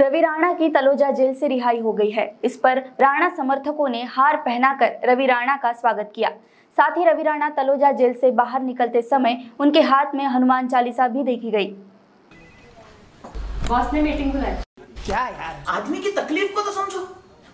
रवि राणा की तलोजा जेल से रिहाई हो गई है इस पर राणा समर्थकों ने हार पहनाकर रवि राणा का स्वागत किया साथ ही रवि राणा तलोजा जेल से बाहर निकलते समय उनके हाथ में हनुमान चालीसा भी देखी गई बॉस ने मीटिंग बुलाई क्या यार आदमी की तकलीफ को तो समझो